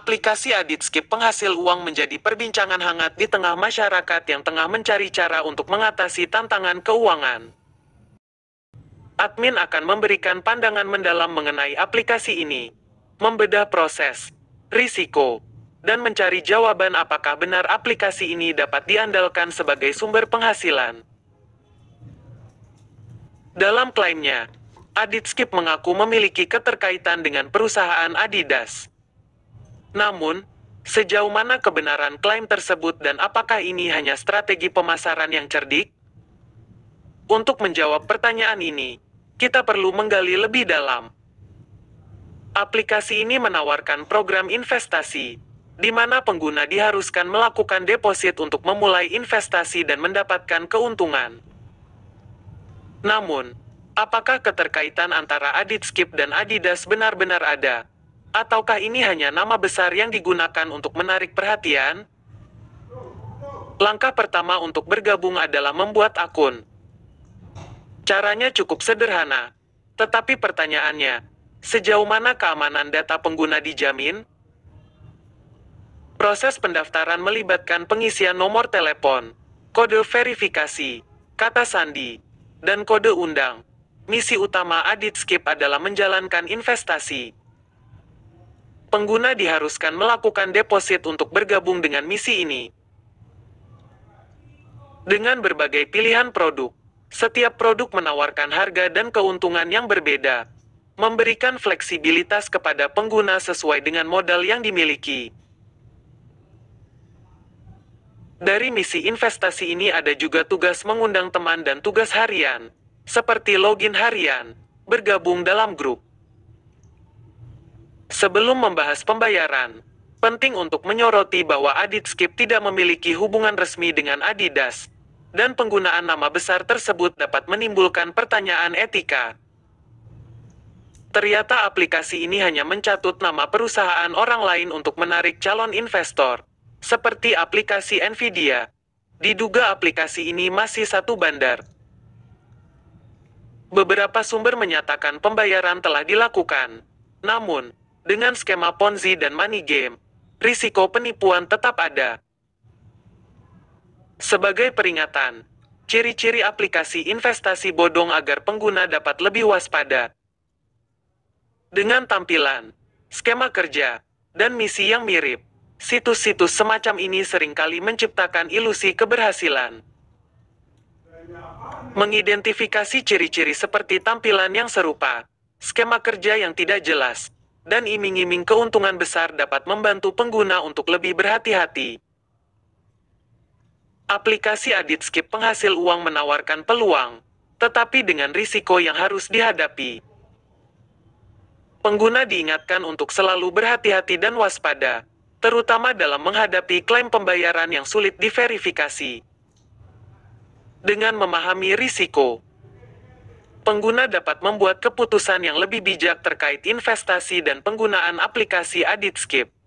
Aplikasi Skip penghasil uang menjadi perbincangan hangat di tengah masyarakat yang tengah mencari cara untuk mengatasi tantangan keuangan. Admin akan memberikan pandangan mendalam mengenai aplikasi ini, membedah proses, risiko, dan mencari jawaban apakah benar aplikasi ini dapat diandalkan sebagai sumber penghasilan. Dalam klaimnya, Skip mengaku memiliki keterkaitan dengan perusahaan Adidas. Namun, sejauh mana kebenaran klaim tersebut dan apakah ini hanya strategi pemasaran yang cerdik? Untuk menjawab pertanyaan ini, kita perlu menggali lebih dalam. Aplikasi ini menawarkan program investasi, di mana pengguna diharuskan melakukan deposit untuk memulai investasi dan mendapatkan keuntungan. Namun, apakah keterkaitan antara Adidas Skip dan Adidas benar-benar ada? Ataukah ini hanya nama besar yang digunakan untuk menarik perhatian? Langkah pertama untuk bergabung adalah membuat akun. Caranya cukup sederhana. Tetapi pertanyaannya, sejauh mana keamanan data pengguna dijamin? Proses pendaftaran melibatkan pengisian nomor telepon, kode verifikasi, kata sandi, dan kode undang. Misi utama Adit Skip adalah menjalankan investasi pengguna diharuskan melakukan deposit untuk bergabung dengan misi ini. Dengan berbagai pilihan produk, setiap produk menawarkan harga dan keuntungan yang berbeda, memberikan fleksibilitas kepada pengguna sesuai dengan modal yang dimiliki. Dari misi investasi ini ada juga tugas mengundang teman dan tugas harian, seperti login harian, bergabung dalam grup, Sebelum membahas pembayaran, penting untuk menyoroti bahwa Adit Skip tidak memiliki hubungan resmi dengan Adidas, dan penggunaan nama besar tersebut dapat menimbulkan pertanyaan etika. Ternyata aplikasi ini hanya mencatut nama perusahaan orang lain untuk menarik calon investor, seperti aplikasi Nvidia. Diduga aplikasi ini masih satu bandar. Beberapa sumber menyatakan pembayaran telah dilakukan. Namun, dengan skema Ponzi dan money game, risiko penipuan tetap ada. Sebagai peringatan, ciri-ciri aplikasi investasi bodong agar pengguna dapat lebih waspada. Dengan tampilan, skema kerja, dan misi yang mirip, situs-situs semacam ini seringkali menciptakan ilusi keberhasilan. Mengidentifikasi ciri-ciri seperti tampilan yang serupa, skema kerja yang tidak jelas, dan iming-iming keuntungan besar dapat membantu pengguna untuk lebih berhati-hati. Aplikasi Adit Skip penghasil uang menawarkan peluang, tetapi dengan risiko yang harus dihadapi. Pengguna diingatkan untuk selalu berhati-hati dan waspada, terutama dalam menghadapi klaim pembayaran yang sulit diverifikasi. Dengan memahami risiko, pengguna dapat membuat keputusan yang lebih bijak terkait investasi dan penggunaan aplikasi AditScape.